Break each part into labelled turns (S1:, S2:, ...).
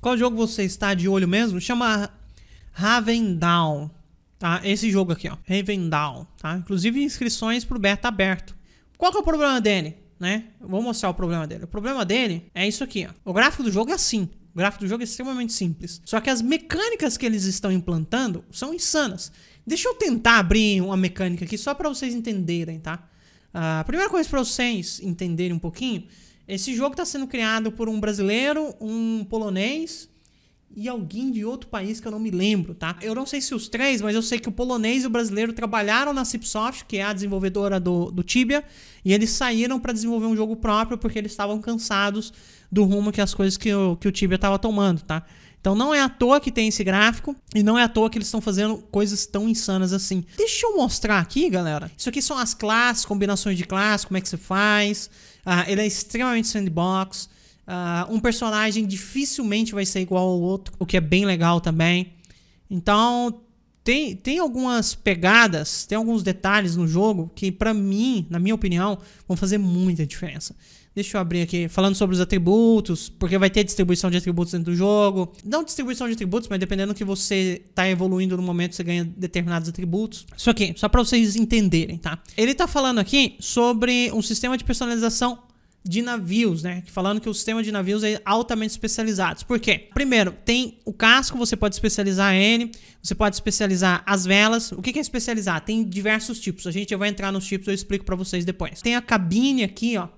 S1: Qual jogo você está de olho mesmo? Chama Raven Down, tá? Esse jogo aqui, ó. Raven Down, tá? Inclusive inscrições pro beta aberto. Qual que é o problema dele, né? Eu vou mostrar o problema dele. O problema dele é isso aqui, ó. O gráfico do jogo é assim. O gráfico do jogo é extremamente simples. Só que as mecânicas que eles estão implantando são insanas. Deixa eu tentar abrir uma mecânica aqui só para vocês entenderem, tá? Ah, a primeira coisa para vocês entenderem um pouquinho esse jogo está sendo criado por um brasileiro, um polonês e alguém de outro país que eu não me lembro, tá? Eu não sei se os três, mas eu sei que o polonês e o brasileiro trabalharam na Cipsoft, que é a desenvolvedora do, do Tibia, e eles saíram para desenvolver um jogo próprio porque eles estavam cansados do rumo que as coisas que o, que o Tibia estava tomando, tá? Então não é à toa que tem esse gráfico e não é à toa que eles estão fazendo coisas tão insanas assim. Deixa eu mostrar aqui, galera. Isso aqui são as classes, combinações de classes, como é que você faz. Ah, ele é extremamente sandbox. Ah, um personagem dificilmente vai ser igual ao outro, o que é bem legal também. Então, tem, tem algumas pegadas, tem alguns detalhes no jogo que, para mim, na minha opinião, vão fazer muita diferença. Deixa eu abrir aqui. Falando sobre os atributos, porque vai ter distribuição de atributos dentro do jogo. Não distribuição de atributos, mas dependendo que você tá evoluindo no momento, você ganha determinados atributos. Isso aqui, só para vocês entenderem, tá? Ele tá falando aqui sobre um sistema de personalização de navios, né? Falando que o sistema de navios é altamente especializado. Por quê? Primeiro, tem o casco, você pode especializar ele, você pode especializar as velas. O que é especializar? Tem diversos tipos. A gente vai entrar nos tipos, eu explico para vocês depois. Tem a cabine aqui, ó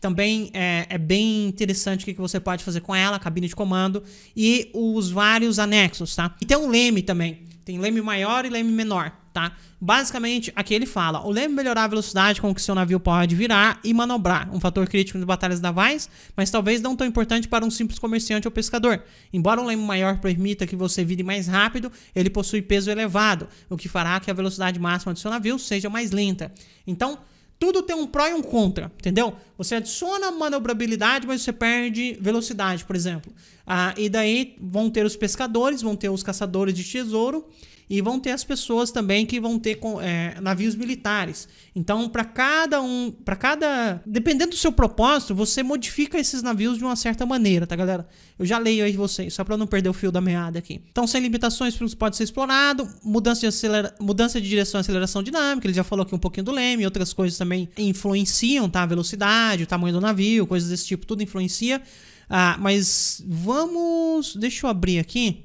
S1: que também é, é bem interessante o que, você pode fazer com ela, cabine de comando, e os vários anexos, tá? E tem um leme também. Tem leme maior e leme menor, tá? Basicamente, aqui ele fala: o leme melhorar a velocidade com que seu navio pode virar e manobrar, um fator crítico nas batalhas navais, mas talvez não tão importante para um simples comerciante ou pescador. Embora um leme maior permita que você vire mais rápido, ele possui peso elevado, o que fará que a velocidade máxima do seu navio seja mais lenta. Então, tudo tem um pró e um contra, entendeu? Você adiciona manobrabilidade, mas você perde velocidade, por exemplo. Ah, e daí vão ter os pescadores, vão ter os caçadores de tesouro e vão ter as pessoas também que vão ter é, navios militares. Então, para cada um, para cada. Dependendo do seu propósito, você modifica esses navios de uma certa maneira, tá, galera? Eu já leio aí vocês, só para não perder o fio da meada aqui. Então, sem limitações, pode ser explorado. Mudança de, acelera... mudança de direção e aceleração dinâmica, ele já falou aqui um pouquinho do leme, outras coisas também influenciam, tá? A velocidade, o tamanho do navio, coisas desse tipo, tudo influencia. Ah, mas vamos. Deixa eu abrir aqui.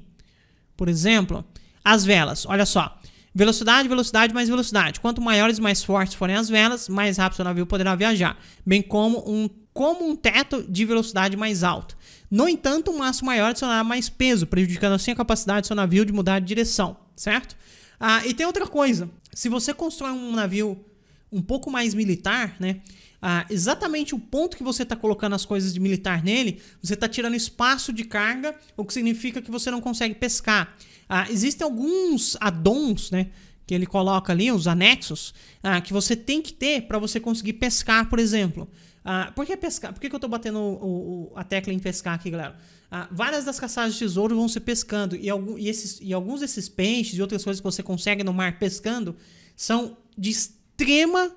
S1: Por exemplo, as velas. Olha só. Velocidade, velocidade, mais velocidade. Quanto maiores e mais fortes forem as velas, mais rápido o navio poderá viajar, bem como um, como um teto de velocidade mais alto. No entanto, um maço maior adicionará mais peso, prejudicando assim a capacidade do seu navio de mudar de direção, certo? Ah, e tem outra coisa. Se você constrói um navio um pouco mais militar, né? ah, exatamente o ponto que você está colocando as coisas de militar nele, você está tirando espaço de carga, o que significa que você não consegue pescar. Ah, existem alguns addons, né? Que ele coloca ali, os anexos, ah, que você tem que ter para você conseguir pescar, por exemplo. Ah, por que pescar? Por que, que eu estou batendo o, o, a tecla em pescar aqui, galera? Ah, várias das caçadas de tesouro vão ser pescando. E, algum, e, esses, e alguns desses peixes e outras coisas que você consegue no mar pescando são de extrema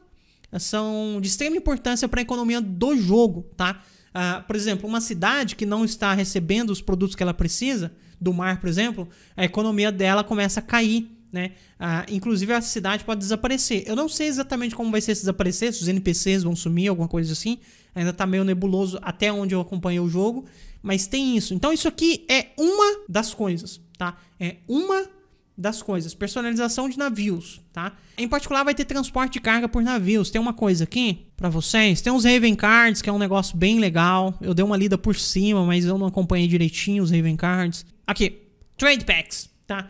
S1: são de extrema importância para a economia do jogo, tá? Ah, por exemplo, uma cidade que não está recebendo os produtos que ela precisa, do mar, por exemplo, a economia dela começa a cair, né? Ah, inclusive a cidade pode desaparecer. Eu não sei exatamente como vai ser se desaparecer, se os NPCs vão sumir, alguma coisa assim. Ainda está meio nebuloso até onde eu acompanhei o jogo, mas tem isso. Então isso aqui é uma das coisas, tá? É uma das coisas. Personalização de navios, tá? Em particular, vai ter transporte de carga por navios. Tem uma coisa aqui para vocês. Tem uns Raven Cards, que é um negócio bem legal. Eu dei uma lida por cima, mas eu não acompanhei direitinho os Raven Cards. Aqui, Trade Packs, tá?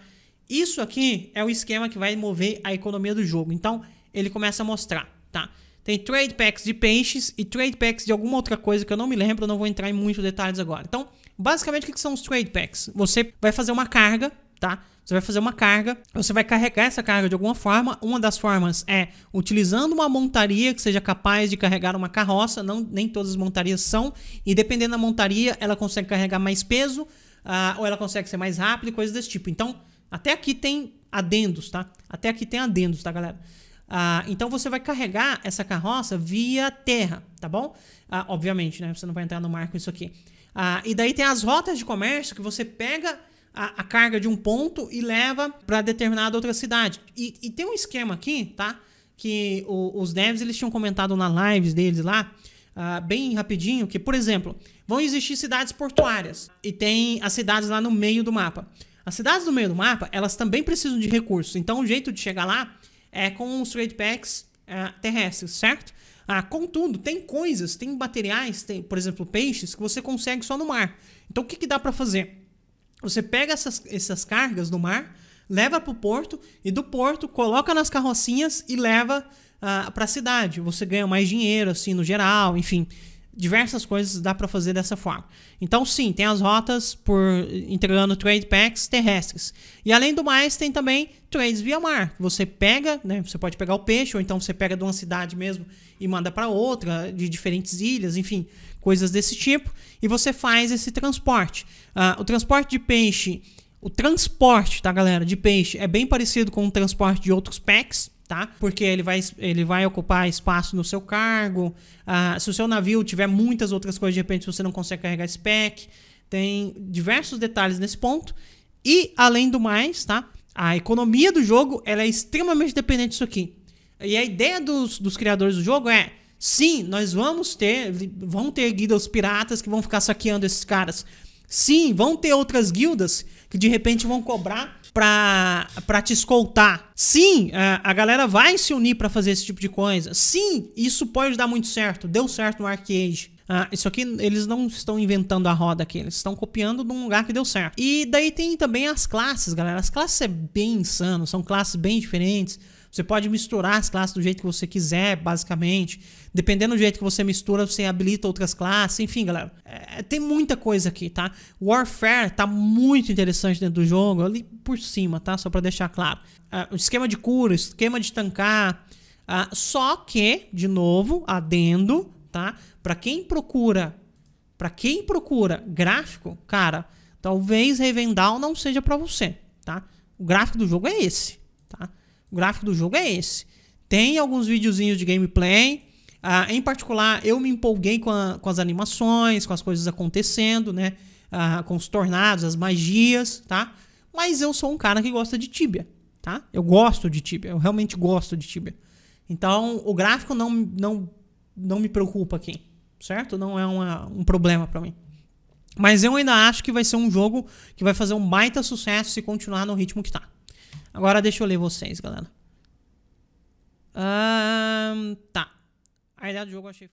S1: Isso aqui é o esquema que vai mover a economia do jogo. Então, ele começa a mostrar, tá? Tem trade packs de peixes e trade packs de alguma outra coisa que eu não me lembro, eu não vou entrar em muitos detalhes agora. Então, basicamente, o que são os trade packs? Você vai fazer uma carga, tá? Você vai fazer uma carga, você vai carregar essa carga de alguma forma. Uma das formas é utilizando uma montaria que seja capaz de carregar uma carroça. Não, nem todas as montarias são. E dependendo da montaria, ela consegue carregar mais peso uh, ou ela consegue ser mais rápida e coisas desse tipo. Então, até aqui tem adendos, tá? Até aqui tem adendos, tá, galera? Ah, então você vai carregar essa carroça via terra, tá bom? Ah, obviamente, né? Você não vai entrar no mar com isso aqui. e daí tem as rotas de comércio que você pega a, a carga de um ponto e leva para determinada outra cidade. E, e, tem um esquema aqui, tá? Que o, os devs eles tinham comentado na lives deles lá, uh, bem rapidinho, que, por exemplo, vão existir cidades portuárias e tem as cidades lá no meio do mapa. As cidades do meio do mapa, elas também precisam de recursos. Então, o jeito de chegar lá é com os trade packs uh, terrestres, certo? Ah, contudo, tem coisas, tem materiais, tem, por exemplo, peixes que você consegue só no mar. Então, o que, que dá para fazer? Você pega essas, essas cargas do mar, leva para o porto e do porto coloca nas carrocinhas e leva uh, ah, para a cidade. Você ganha mais dinheiro, assim, no geral, enfim diversas coisas dá para fazer dessa forma. Então, sim, tem as rotas por entregando trade packs terrestres. E além do mais, tem também trades via mar. Você pega, né, você pode pegar o peixe, ou então você pega de uma cidade mesmo e manda para outra, de diferentes ilhas, enfim, coisas desse tipo. E você faz esse transporte. Uh, o transporte de peixe, o transporte, tá, galera, de peixe é bem parecido com o transporte de outros packs tá? Porque ele vai, ele vai ocupar espaço no seu cargo. Ah, se o seu navio tiver muitas outras coisas, de repente você não consegue carregar esse pack. Tem diversos detalhes nesse ponto. E, além do mais, tá? A economia do jogo ela é extremamente dependente disso aqui. E a ideia dos, dos criadores do jogo é: sim, nós vamos ter, vão ter guildas piratas que vão ficar saqueando esses caras. Sim, vão ter outras guildas que de repente vão cobrar para te escoltar. Sim, a, a galera vai se unir para fazer esse tipo de coisa. Sim, isso pode dar muito certo. Deu certo no arcade. Ah, isso aqui eles não estão inventando a roda aqui, eles estão copiando de um lugar que deu certo. E daí tem também as classes, galera. As classes é bem insano, são classes bem diferentes. Você pode misturar as classes do jeito que você quiser, basicamente. Dependendo do jeito que você mistura, você habilita outras classes. Enfim, galera, é, é tem muita coisa aqui, tá? Warfare tá muito interessante dentro do jogo, ali por cima, tá? Só para deixar claro. Uh, esquema de cura, esquema de tancar. Uh, só que, de novo, adendo, tá? Para quem procura, para quem procura gráfico, cara, talvez Revendal não seja para você, tá? O gráfico do jogo é esse, tá? O gráfico do jogo é esse. Tem alguns videozinhos de gameplay. Ah, em particular, eu me empolguei com, a, com, as animações, com as coisas acontecendo, né? Ah, com os tornados, as magias, tá? Mas eu sou um cara que gosta de Tibia, tá? Eu gosto de Tibia, eu realmente gosto de Tibia. Então, o gráfico não, não, não me preocupa aqui, certo? Não é uma, um problema para mim. Mas eu ainda acho que vai ser um jogo que vai fazer um baita sucesso se continuar no ritmo que tá. Agora deixa eu ler vocês, galera. Um, tá. A ideia do jogo eu achei.